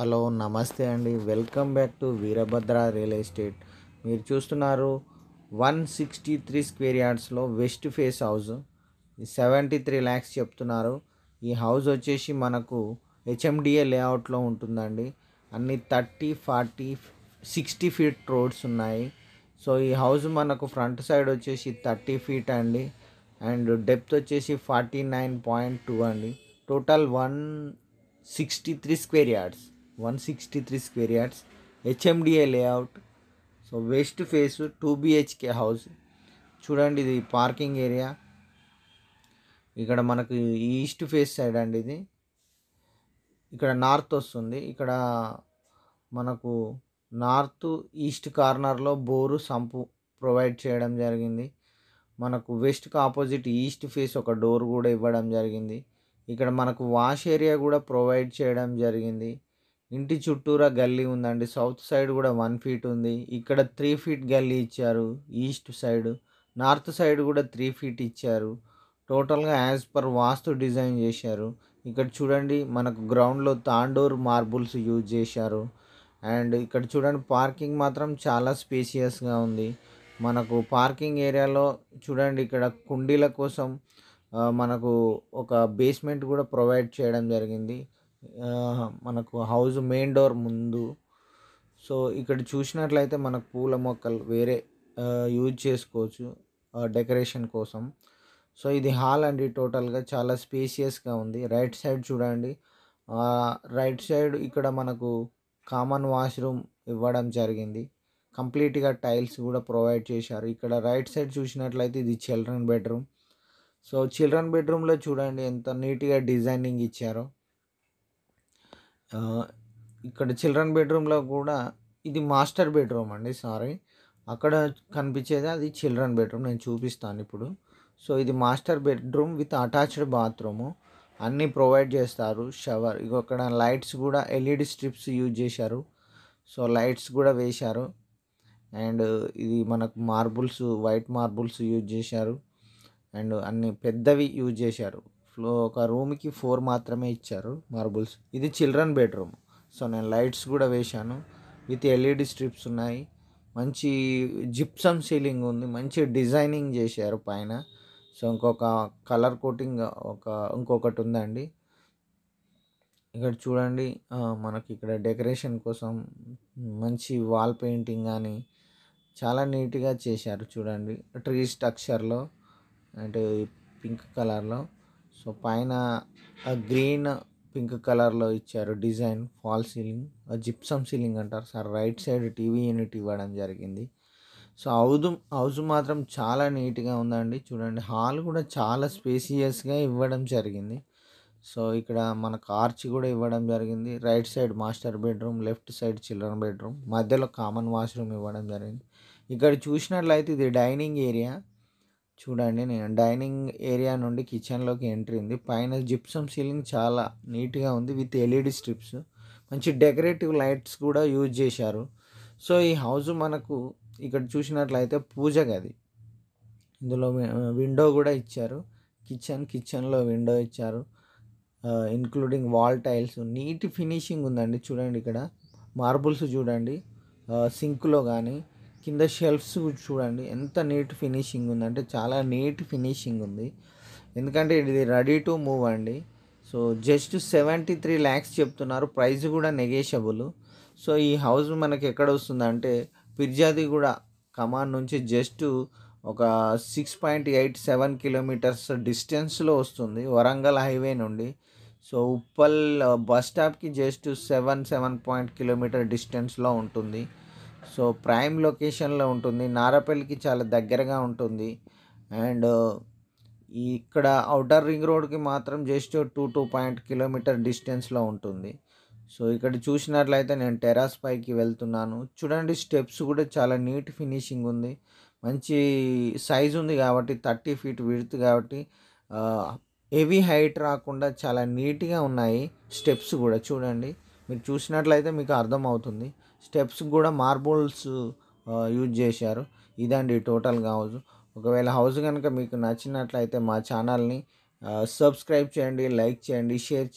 hello నమస్తే అండి welcome back to Veerabhadra real estate మీరు చూస్తున్నారు వన్ సిక్స్టీ త్రీ స్క్వేర్ యార్డ్స్లో west face house seventy three lakhs చెప్తున్నారు ఈ హౌస్ వచ్చేసి మనకు హెచ్ఎండిఏ లేఅవుట్లో ఉంటుందండి అన్ని thirty forty sixty feet roads ఉన్నాయి సో ఈ హౌస్ మనకు ఫ్రంట్ సైడ్ వచ్చేసి థర్టీ ఫీట్ అండి అండ్ డెప్త్ వచ్చేసి ఫార్టీ నైన్ పాయింట్ టూ అండి total one sixty three square yards one sixty three square yards HMDA layout so west face two BHK house చూడండి ఇది parking area ఇక్కడ మనకు east face side అండి ఇది ఇక్కడ నార్త్ వస్తుంది ఇక్కడ మనకు నార్త్ ఈస్ట్ కార్నర్లో బోరు సంపు ప్రొవైడ్ చేయడం జరిగింది మనకు వెస్ట్కి ఆపోజిట్ ఈస్ట్ ఫేస్ ఒక డోర్ కూడా ఇవ్వడం జరిగింది ఇక్కడ మనకు వాష్ ఏరియా కూడా ప్రొవైడ్ చేయడం జరిగింది ఇంటి చుట్టూరా గల్లీ ఉందండి సౌత్ సైడ్ కూడా వన్ ఫీట్ ఉంది ఇక్కడ త్రీ ఫీట్ గల్లీ ఇచ్చారు ఈస్ట్ సైడ్ నార్త్ సైడ్ కూడా త్రీ ఫీట్ ఇచ్చారు టోటల్గా యాజ్ పర్ వాస్తు డిజైన్ చేశారు ఇక్కడ చూడండి మనకు గ్రౌండ్లో తాండూర్ మార్బుల్స్ యూజ్ చేశారు అండ్ ఇక్కడ చూడండి పార్కింగ్ మాత్రం చాలా స్పేసియస్గా ఉంది మనకు పార్కింగ్ ఏరియాలో చూడండి ఇక్కడ కుండీల కోసం మనకు ఒక బేస్మెంట్ కూడా ప్రొవైడ్ చేయడం జరిగింది మనకు హౌస్ మెయిన్ డోర్ ముందు సో ఇక్కడ చూసినట్లయితే మనకు పూల మొక్కలు వేరే యూజ్ చేసుకోవచ్చు డెకరేషన్ కోసం సో ఇది హాల్ అండి టోటల్గా చాలా స్పేసియస్గా ఉంది రైట్ సైడ్ చూడండి రైట్ సైడ్ ఇక్కడ మనకు కామన్ వాష్రూమ్ ఇవ్వడం జరిగింది కంప్లీట్గా టైల్స్ కూడా ప్రొవైడ్ చేశారు ఇక్కడ రైట్ సైడ్ చూసినట్లయితే ఇది చిల్డ్రన్ బెడ్రూమ్ సో చిల్డ్రన్ బెడ్రూమ్లో చూడండి ఎంత నీట్గా డిజైనింగ్ ఇచ్చారో ఇక్కడ చిల్డ్రన్ బెడ్రూమ్లో కూడా ఇది మాస్టర్ బెడ్రూమ్ అండి సారీ అక్కడ కనిపించేది అది చిల్డ్రన్ బెడ్రూమ్ నేను చూపిస్తాను ఇప్పుడు సో ఇది master bedroom with attached bathroom అన్నీ ప్రొవైడ్ చేస్తారు షవర్ ఇక అక్కడ లైట్స్ కూడా ఎల్ఈడి స్ట్రిప్స్ యూజ్ చేశారు సో లైట్స్ కూడా వేశారు అండ్ ఇది మనకు మార్బుల్స్ వైట్ మార్బుల్స్ యూజ్ చేశారు అండ్ అన్ని పెద్దవి యూజ్ చేశారు ఫ్లో ఒక రూమ్కి ఫోర్ మాత్రమే ఇచ్చారు మార్బుల్స్ ఇది చిల్డ్రన్ బెడ్రూమ్ సో నేను లైట్స్ కూడా వేశాను విత్ ఎల్ఈడి స్ట్రిప్స్ ఉన్నాయి మంచి జిప్సమ్ సీలింగ్ ఉంది మంచి డిజైనింగ్ చేశారు పైన సో ఇంకొక కలర్ కోటింగ్ ఒక ఇంకొకటి ఉందండి ఇక్కడ చూడండి మనకి ఇక్కడ డెకరేషన్ కోసం మంచి వాల్ పెయింటింగ్ కానీ చాలా నీట్గా చేశారు చూడండి ట్రీ స్ట్రక్చర్లో అంటే పింక్ కలర్లో సో పైన గ్రీన్ పింక్ కలర్లో ఇచ్చారు design fall ceiling gypsum ceiling అంటారు sir right side TV unit ఇవ్వడం జరిగింది సో హౌజ్ హౌజ్ మాత్రం చాలా నీట్గా ఉందండి చూడండి హాల్ కూడా చాలా స్పేసియస్గా ఇవ్వడం జరిగింది సో ఇక్కడ మనకు ఆర్చ్ కూడా ఇవ్వడం జరిగింది right side master bedroom left side children bedroom మధ్యలో కామన్ వాష్రూమ్ ఇవ్వడం జరిగింది ఇక్కడ చూసినట్లయితే ఇది డైనింగ్ ఏరియా చూడండి నేను డైనింగ్ ఏరియా నుండి కిచెన్లోకి ఎంట్రీ ఉంది పైన జిప్సమ్ సీలింగ్ చాలా నీట్గా ఉంది విత్ ఎల్ఈడి స్ట్రిప్స్ మంచి డెకరేటివ్ లైట్స్ కూడా యూజ్ చేశారు సో ఈ హౌస్ మనకు ఇక్కడ చూసినట్లయితే పూజ గది ఇందులో విండో కూడా ఇచ్చారు కిచెన్ కిచెన్లో విండో ఇచ్చారు including wall tiles neat finishing ఉందండి చూడండి ఇక్కడ మార్బుల్స్ చూడండి సింక్లో కానీ కింద షెల్ఫ్స్ చూడండి ఎంత నీట్ ఫినిషింగ్ ఉందంటే చాలా నీట్ ఫినిషింగ్ ఉంది ఎందుకంటే ఇది రెడీ టు మూవ్ అండి so just seventy three lakhs చెప్తున్నారు ప్రైస్ కూడా నెగేషబుల్ సో ఈ హౌస్ మనకి ఎక్కడ వస్తుందంటే పిర్జాది కూడా కమాన్ నుంచి జస్ట్ ఒక six point eight seven kilometres డిస్టెన్స్లో వస్తుంది వరంగల్ హైవే నుండి సో ఉప్పల్ బస్ స్టాప్కి just seven seven point kilometre డిస్టెన్స్లో ఉంటుంది సో ప్రైమ్ లొకేషన్లో ఉంటుంది నారపల్లికి చాలా దగ్గరగా ఉంటుంది అండ్ ఇక్కడ అవుటర్ రింగ్ రోడ్కి మాత్రం just two two point kilometre డిస్టెన్స్లో ఉంటుంది సో ఇక్కడ చూసినట్లయితే నేను టెరాస్ పైకి వెళ్తున్నాను చూడండి స్టెప్స్ కూడా చాలా నీట్ ఫినిషింగ్ ఉంది మంచి సైజ్ ఉంది కాబట్టి థర్టీ ఫీట్ విడుత్ కాబట్టి హెవీ హైట్ రాకుండా చాలా నీట్గా ఉన్నాయి స్టెప్స్ కూడా చూడండి మీరు చూసినట్లయితే మీకు అర్థమవుతుంది స్టెప్స్ కూడా మార్బుల్స్ యూజ్ చేశారు ఇదండి టోటల్గా హౌస్ ఒకవేళ హౌస్ కనుక మీకు నచ్చినట్లయితే మా ఛానల్ని సబ్స్క్రైబ్ చేయండి లైక్ చేయండి షేర్ చేయండి